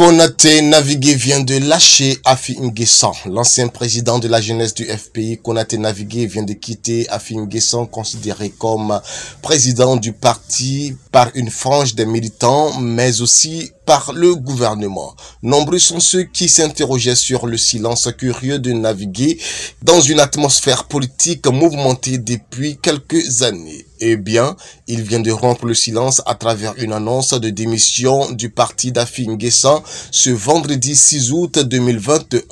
Konate Navigué vient de lâcher Afi Nguessan. L'ancien président de la jeunesse du FPI, Konate Navigué, vient de quitter Afi Nguessan, considéré comme président du parti par une frange des militants, mais aussi par le gouvernement. Nombreux sont ceux qui s'interrogeaient sur le silence curieux de naviguer dans une atmosphère politique mouvementée depuis quelques années. Eh bien, il vient de rompre le silence à travers une annonce de démission du parti d'Afin ce vendredi 6 août 2021.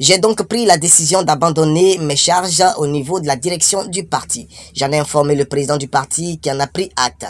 J'ai donc pris la décision d'abandonner mes charges au niveau de la direction du parti. J'en ai informé le président du parti qui en a pris acte.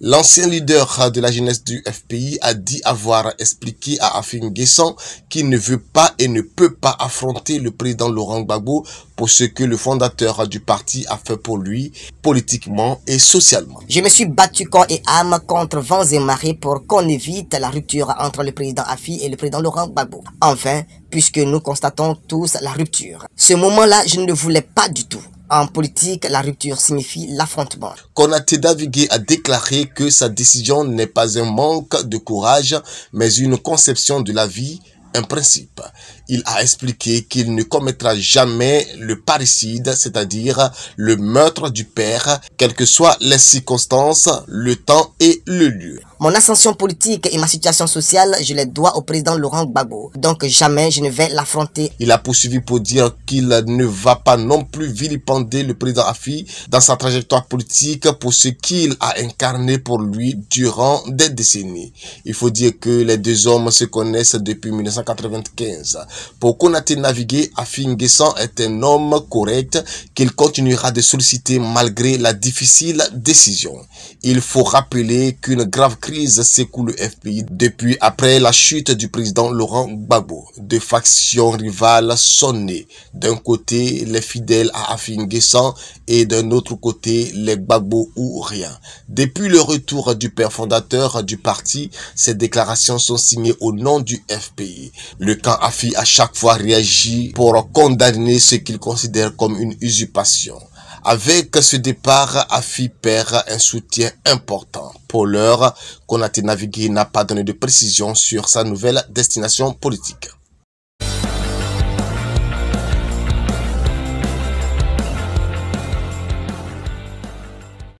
L'ancien leader de la jeunesse du FPI a dit avoir expliqué à Afin Guesson qu'il ne veut pas et ne peut pas affronter le président Laurent Gbagbo pour ce que le fondateur du parti a fait pour lui, politiquement et socialement. Je me suis battu corps et âme contre vents et marées pour qu'on évite la rupture entre le président Afi et le président Laurent Gbagbo. Enfin, puisque nous constatons tous la rupture. Ce moment-là, je ne le voulais pas du tout. En politique, la rupture signifie l'affrontement. Konaté a déclaré que sa décision n'est pas un manque de courage, mais une conception de la vie, un principe il a expliqué qu'il ne commettra jamais le parricide, c'est-à-dire le meurtre du père, quelles que soient les circonstances, le temps et le lieu. Mon ascension politique et ma situation sociale, je les dois au président Laurent Gbagbo. Donc jamais je ne vais l'affronter. Il a poursuivi pour dire qu'il ne va pas non plus vilipender le président Afi dans sa trajectoire politique pour ce qu'il a incarné pour lui durant des décennies. Il faut dire que les deux hommes se connaissent depuis 1995. Pour qu'on ait Navigué Afingesan est un homme correct qu'il continuera de solliciter malgré la difficile décision. Il faut rappeler qu'une grave crise s'écoule le FPI depuis après la chute du président Laurent Gbagbo. Deux factions rivales sont nées. D'un côté, les fidèles à Afingesan et d'un autre côté, les Gbagbo ou rien. Depuis le retour du père fondateur du parti, ces déclarations sont signées au nom du FPI. Le camp Afi chaque fois réagit pour condamner ce qu'il considère comme une usurpation. Avec ce départ, AFI perd un soutien important. Pour l'heure, Konaté Navigui n'a pas donné de précision sur sa nouvelle destination politique.